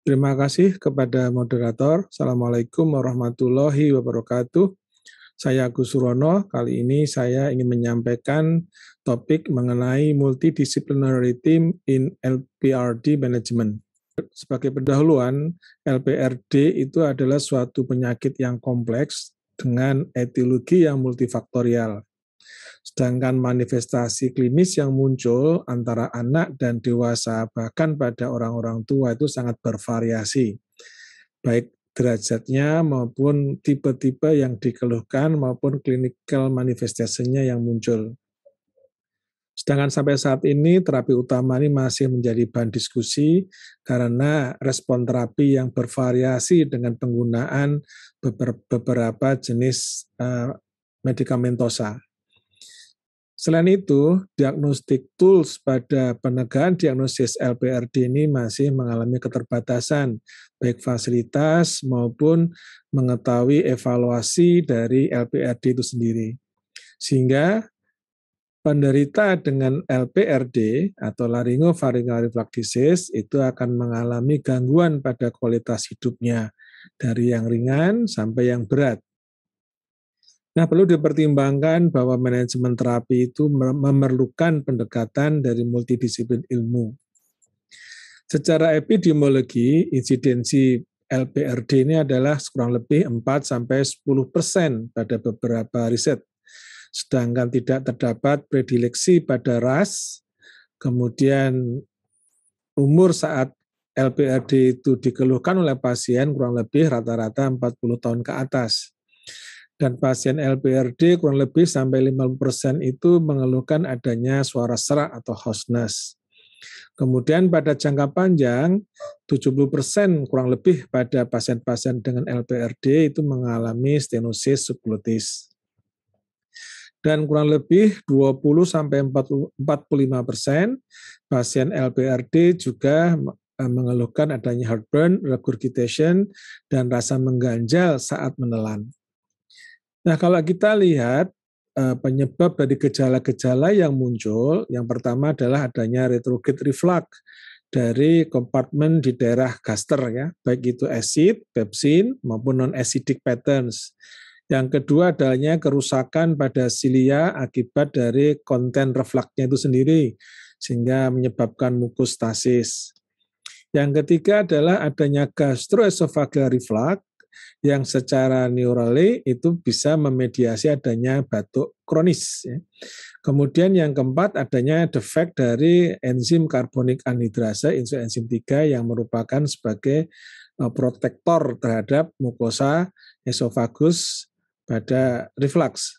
Terima kasih kepada moderator. Assalamualaikum warahmatullahi wabarakatuh. Saya Agus Surono. Kali ini saya ingin menyampaikan topik mengenai multidisciplinary team in LPRD management. Sebagai pendahuluan, LPRD itu adalah suatu penyakit yang kompleks dengan etiologi yang multifaktorial. Sedangkan manifestasi klinis yang muncul antara anak dan dewasa, bahkan pada orang-orang tua, itu sangat bervariasi, baik derajatnya maupun tipe-tipe yang dikeluhkan maupun clinical manifestasinya yang muncul. Sedangkan sampai saat ini terapi utama ini masih menjadi bahan diskusi karena respon terapi yang bervariasi dengan penggunaan beberapa jenis eh, medikamentosa. Selain itu, diagnostik tools pada penegahan diagnosis LPRD ini masih mengalami keterbatasan, baik fasilitas maupun mengetahui evaluasi dari LPRD itu sendiri. Sehingga penderita dengan LPRD atau laryngopharyngeal reflux disease itu akan mengalami gangguan pada kualitas hidupnya dari yang ringan sampai yang berat. Nah, perlu dipertimbangkan bahwa manajemen terapi itu memerlukan pendekatan dari multidisiplin ilmu. Secara epidemiologi, insidensi LPRD ini adalah kurang lebih 4 sampai 10 persen pada beberapa riset. Sedangkan tidak terdapat predileksi pada ras, kemudian umur saat LPRD itu dikeluhkan oleh pasien kurang lebih rata-rata 40 tahun ke atas dan pasien LPRD kurang lebih sampai 50% itu mengeluhkan adanya suara serak atau hoarseness. Kemudian pada jangka panjang, 70% kurang lebih pada pasien-pasien dengan LPRD itu mengalami stenosis subglutis. Dan kurang lebih 20-45% pasien LPRD juga mengeluhkan adanya heartburn, regurgitation, dan rasa mengganjal saat menelan. Nah, kalau kita lihat eh, penyebab dari gejala-gejala yang muncul, yang pertama adalah adanya retrograde reflux dari kompartemen di daerah gaster ya, baik itu acid, pepsin maupun non acidic patterns. Yang kedua adanya kerusakan pada silia akibat dari konten refluxnya itu sendiri sehingga menyebabkan mukus mukostasis. Yang ketiga adalah adanya gastroesophageal reflux yang secara neurali itu bisa memediasi adanya batuk kronis. Ya. Kemudian yang keempat adanya defek dari enzim karbonik anhidrase enzim 3 yang merupakan sebagai e, protektor terhadap mukosa esofagus pada reflux.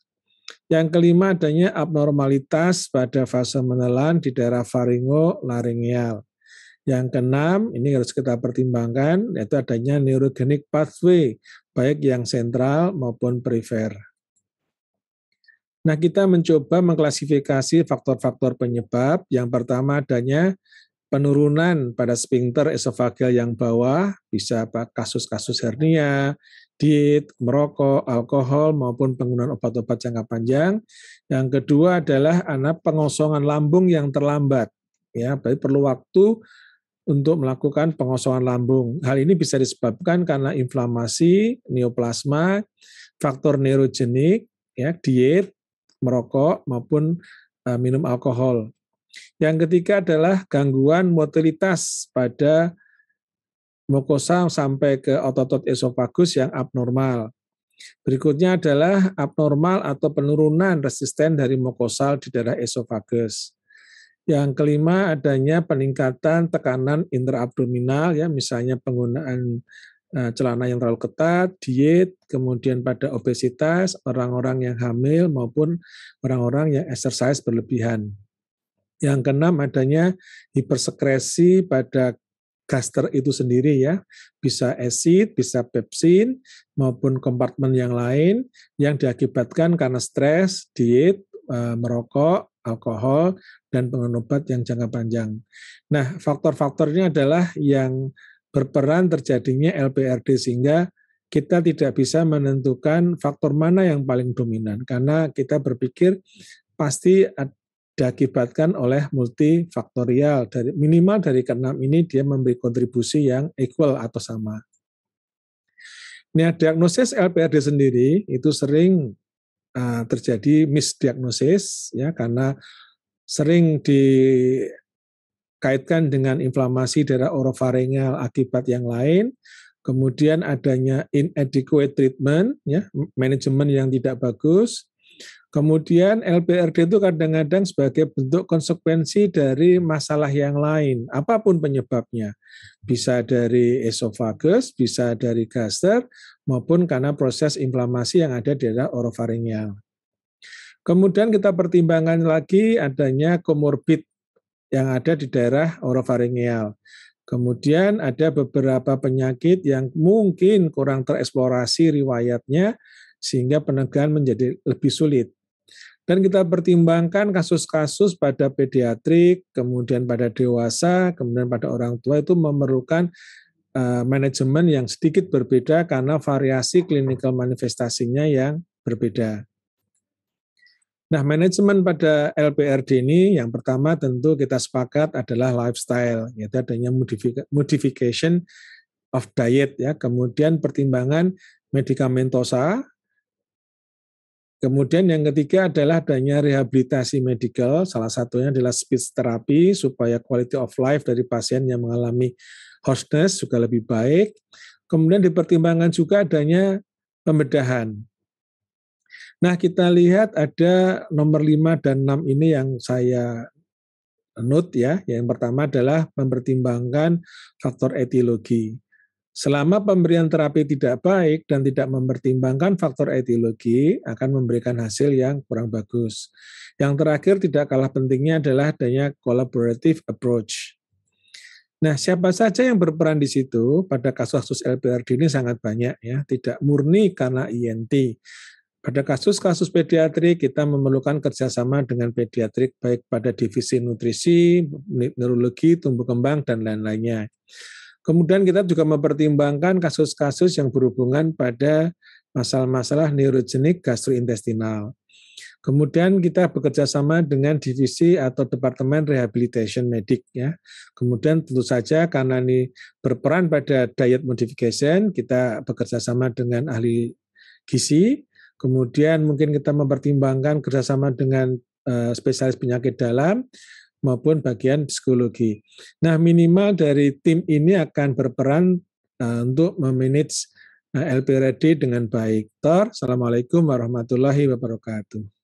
Yang kelima adanya abnormalitas pada fase menelan di daerah faringo laringial. Yang keenam, ini harus kita pertimbangkan, yaitu adanya neurogenic pathway, baik yang sentral maupun perifer. Nah, kita mencoba mengklasifikasi faktor-faktor penyebab. Yang pertama adanya penurunan pada sphincter esofageal yang bawah, bisa kasus-kasus hernia, diet, merokok, alkohol, maupun penggunaan obat-obat jangka panjang. Yang kedua adalah anak pengosongan lambung yang terlambat. Ya, baik perlu waktu untuk melakukan pengosongan lambung. Hal ini bisa disebabkan karena inflamasi, neoplasma, faktor neurogenik, ya, diet, merokok maupun uh, minum alkohol. Yang ketiga adalah gangguan motilitas pada mukosa sampai ke otot-otot esofagus yang abnormal. Berikutnya adalah abnormal atau penurunan resisten dari mukosal di daerah esofagus. Yang kelima adanya peningkatan tekanan intraabdominal ya misalnya penggunaan eh, celana yang terlalu ketat, diet, kemudian pada obesitas, orang-orang yang hamil maupun orang-orang yang exercise berlebihan. Yang keenam adanya hipersekresi pada gaster itu sendiri ya, bisa acid, bisa pepsin maupun kompartemen yang lain yang diakibatkan karena stres, diet, eh, merokok, alkohol dan pengen obat yang jangka panjang. Nah, faktor-faktor ini adalah yang berperan terjadinya LPRD sehingga kita tidak bisa menentukan faktor mana yang paling dominan karena kita berpikir pasti diakibatkan oleh multifaktorial dari minimal dari keenam ini dia memberi kontribusi yang equal atau sama. Nah, diagnosis LPRD sendiri itu sering uh, terjadi misdiagnosis ya karena sering dikaitkan dengan inflamasi daerah orofaringal akibat yang lain, kemudian adanya inadequate treatment ya manajemen yang tidak bagus, Kemudian LPRD itu kadang-kadang sebagai bentuk konsekuensi dari masalah yang lain, apapun penyebabnya. Bisa dari esofagus, bisa dari gaster, maupun karena proses inflamasi yang ada di daerah orofaringial. Kemudian kita pertimbangkan lagi adanya komorbid yang ada di daerah orofaringial. Kemudian ada beberapa penyakit yang mungkin kurang tereksplorasi riwayatnya, sehingga penegakan menjadi lebih sulit. Dan kita pertimbangkan kasus-kasus pada pediatrik, kemudian pada dewasa, kemudian pada orang tua itu memerlukan eh, manajemen yang sedikit berbeda karena variasi klinikal manifestasinya yang berbeda. Nah, manajemen pada LPRD ini yang pertama tentu kita sepakat adalah lifestyle, yaitu adanya modification of diet ya, kemudian pertimbangan medikamentosa Kemudian yang ketiga adalah adanya rehabilitasi medikal, salah satunya adalah speech therapy supaya quality of life dari pasien yang mengalami hoarseness juga lebih baik. Kemudian dipertimbangkan juga adanya pembedahan. Nah, kita lihat ada nomor 5 dan 6 ini yang saya note ya. Yang pertama adalah mempertimbangkan faktor etiologi. Selama pemberian terapi tidak baik dan tidak mempertimbangkan faktor etiologi, akan memberikan hasil yang kurang bagus. Yang terakhir tidak kalah pentingnya adalah adanya collaborative approach. Nah, siapa saja yang berperan di situ pada kasus-kasus LPRD ini sangat banyak ya, tidak murni karena INT. Pada kasus-kasus pediatrik, kita memerlukan kerjasama dengan pediatrik baik pada divisi nutrisi, neurologi, tumbuh kembang, dan lain-lainnya. Kemudian kita juga mempertimbangkan kasus-kasus yang berhubungan pada masalah-masalah neurogenik gastrointestinal. Kemudian kita bekerja sama dengan divisi atau departemen rehabilitation medik ya. Kemudian tentu saja karena ini berperan pada diet modification, kita bekerja sama dengan ahli gizi. Kemudian mungkin kita mempertimbangkan kerjasama dengan eh, spesialis penyakit dalam maupun bagian psikologi. Nah, minimal dari tim ini akan berperan uh, untuk memanage uh, eh, LPRD dengan baik. Tor, Assalamualaikum warahmatullahi wabarakatuh.